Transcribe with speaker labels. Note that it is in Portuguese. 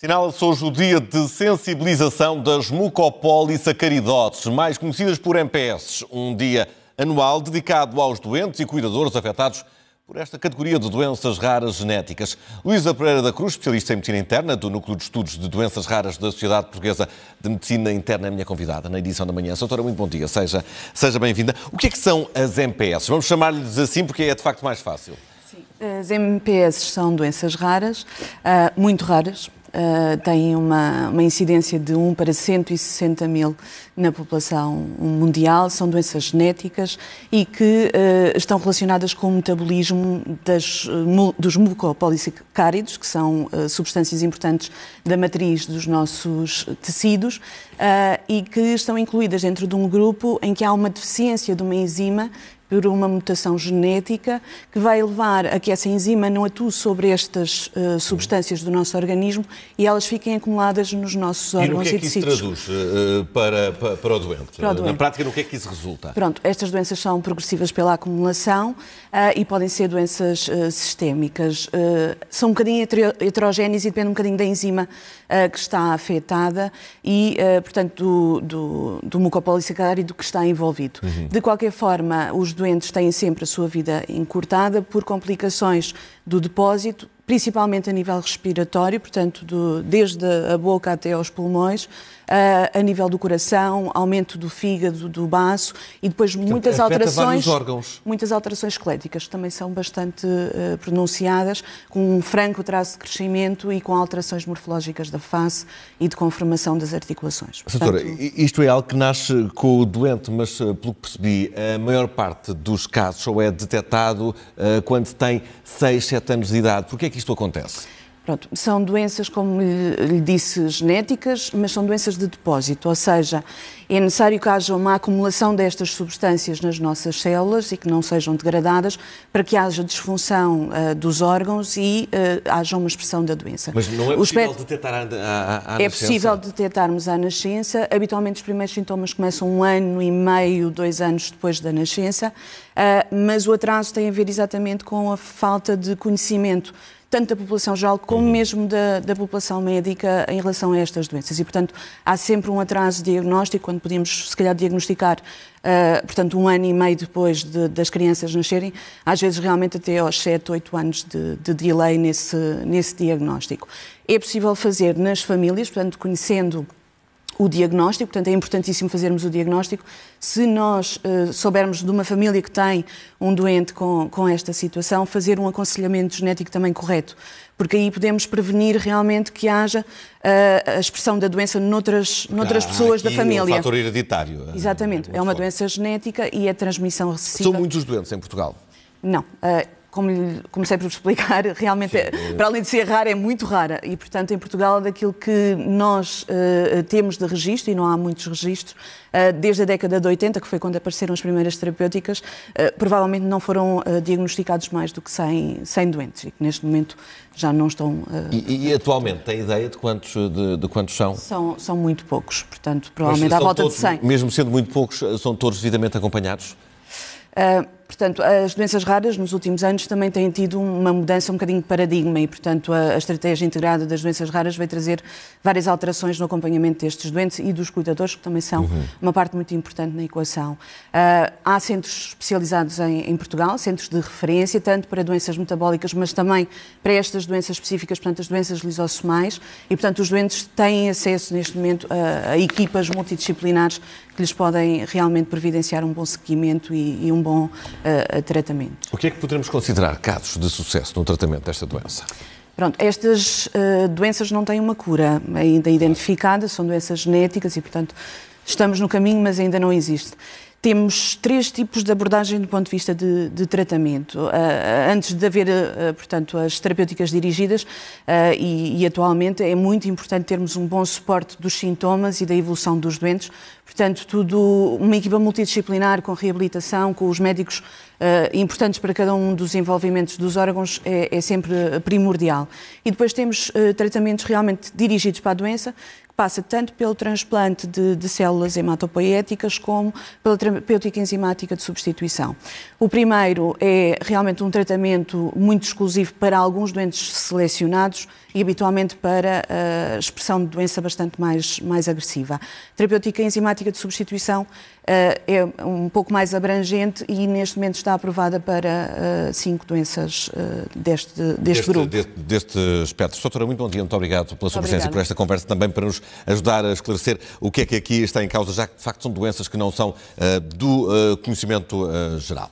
Speaker 1: Sinala-se hoje o dia de sensibilização das mucopolisacaridotes, mais conhecidas por MPS, um dia anual dedicado aos doentes e cuidadores afetados por esta categoria de doenças raras genéticas. Luísa Pereira da Cruz, especialista em medicina interna do Núcleo de Estudos de Doenças Raras da Sociedade Portuguesa de Medicina Interna, é minha convidada na edição da manhã. Doutora, muito bom dia, seja, seja bem-vinda. O que é que são as MPS? Vamos chamar-lhes assim porque é de facto mais fácil.
Speaker 2: Sim. As MPS são doenças raras, ah, muito raras, eh, têm uma, uma incidência de 1 para 160 mil na população mundial, são doenças genéticas e que uh, estão relacionadas com o metabolismo das, eh, dos mucopolisacáridos, que são uh, substâncias importantes da matriz dos nossos tecidos, e que estão incluídas dentro de um grupo em que há uma deficiência de uma enzima por uma mutação genética que vai levar a que essa enzima não atue sobre estas uh, substâncias do nosso organismo e elas fiquem acumuladas nos nossos órgãos e tecidos.
Speaker 1: E no que é que isso traduz uh, para, para, para, o doente? para, o doente? Na prática, no que é que isso resulta?
Speaker 2: Pronto, estas doenças são progressivas pela acumulação uh, e podem ser doenças sistémicas. são um bocadinho heterogéneas e dependem um bocadinho da enzima que está afetada e, portanto, do, do, do que está envolvido. Uhum. De qualquer forma, os doentes têm sempre a sua vida encurtada por complicações do depósito principalmente a nível respiratório, portanto, do, desde a boca até aos pulmões, uh, a nível do coração, aumento do fígado, do baço e depois portanto, muitas alterações. órgãos. Muitas alterações esqueléticas também são bastante uh, pronunciadas, com um franco traço de crescimento e com alterações morfológicas da face e de conformação das articulações. Doutora,
Speaker 1: isto é algo que nasce com o doente, mas ah, pelo que percebi, a maior parte dos casos só é detectado uh, quando tem 6, 7 anos de idade. Porquê é que que isto acontece?
Speaker 2: Pronto, são doenças, como lhe disse, genéticas, mas são doenças de depósito, ou seja, é necessário que haja uma acumulação destas substâncias nas nossas células e que não sejam degradadas para que haja disfunção uh, dos órgãos e uh, haja uma expressão da doença. Mas não é possível pet...
Speaker 1: detectar à, à, É nascença? possível
Speaker 2: detectarmos à nascença. Habitualmente os primeiros sintomas começam um ano e meio, dois anos depois da nascença, uh, mas o atraso tem a ver exatamente com a falta de conhecimento tanto da população geral como uhum. mesmo da, da, população médica em relação a estas doenças. E, portanto, há sempre um atraso diagnóstico, quando podíamos, se calhar, diagnosticar, uh, portanto, um ano e meio depois de, das crianças nascerem, às vezes realmente até aos 7, 8 anos de, de delay nesse, nesse diagnóstico. É possível fazer nas famílias, portanto, conhecendo o diagnóstico, portanto é importantíssimo fazermos o diagnóstico. Se nós uh, soubermos de uma família que tem um doente com, com esta situação, fazer um aconselhamento genético também correto, porque aí podemos prevenir realmente que haja uh, a expressão da doença noutras, noutras ah, pessoas da família. É um fator
Speaker 1: hereditário. Eh,
Speaker 2: Exatamente, é, é uma doença genética e é transmissão recessiva. São muitos
Speaker 1: doentes em Portugal?
Speaker 2: Não. Uh, como lhe, comecei por explicar, realmente, é, Sim, é, para além de ser rara, é muito rara. E, portanto, em Portugal, daquilo que nós uh, temos de registro, e não há muitos registros, uh, desde a década de 80, que foi quando apareceram as primeiras terapêuticas, uh, provavelmente não foram diagnosticados mais do que 100, 100 doentes, e que neste momento já não estão.
Speaker 1: E, e, atualmente, tem ideia de quantos, de, de quantos são?
Speaker 2: são? São muito poucos, portanto, provavelmente à volta todos, de 100.
Speaker 1: Mesmo sendo muito poucos, são todos devidamente acompanhados?
Speaker 2: Portanto, as doenças raras nos últimos anos também têm tido uma mudança um bocadinho de paradigma e, portanto, a, a estratégia integrada das doenças raras vai trazer várias alterações no acompanhamento destes doentes e dos cuidadores, que também são uhum. uma parte muito importante na equação. Uh, há centros especializados em, em, Portugal, centros de referência, tanto para doenças metabólicas, mas também para estas doenças específicas, portanto, as doenças lisossomais, e, portanto, os doentes têm acesso neste momento a, a equipas multidisciplinares que lhes podem realmente providenciar um bom seguimento e, e um bom a tratamento.
Speaker 1: O que é que poderemos considerar casos de sucesso no tratamento desta doença?
Speaker 2: Pronto, estas uh, doenças não têm uma cura ainda identificada, são doenças genéticas e, portanto, estamos no caminho, mas ainda não existe. Temos três tipos de abordagem do ponto de vista de, de tratamento. Uh, antes de haver, uh, portanto, as terapêuticas dirigidas, uh, e, e, atualmente é muito importante termos um bom suporte dos sintomas e da evolução dos doentes. Portanto, tudo uma equipa multidisciplinar com reabilitação, com os médicos importantes para cada um dos envolvimentos dos órgãos é, é sempre primordial. E depois temos tratamentos realmente dirigidos para a doença, passa tanto pelo transplante de, de células hematopoéticas como pela terapêutica enzimática de substituição. O primeiro é realmente um tratamento muito exclusivo para alguns doentes selecionados e habitualmente para uh, expressão de doença bastante mais, mais agressiva. A terapêutica enzimática de substituição uh, é um pouco mais abrangente e neste momento está aprovada para uh, cinco doenças eh, deste, deste, deste, grupo. Deste,
Speaker 1: deste espectro. Doutora, muito bom dia, muito obrigado pela sua muito presença obrigada. e por esta conversa também para nos ajudar a esclarecer o que é que aqui está em causa, já que de facto são doenças que não são eh, do eh, conhecimento eh, geral.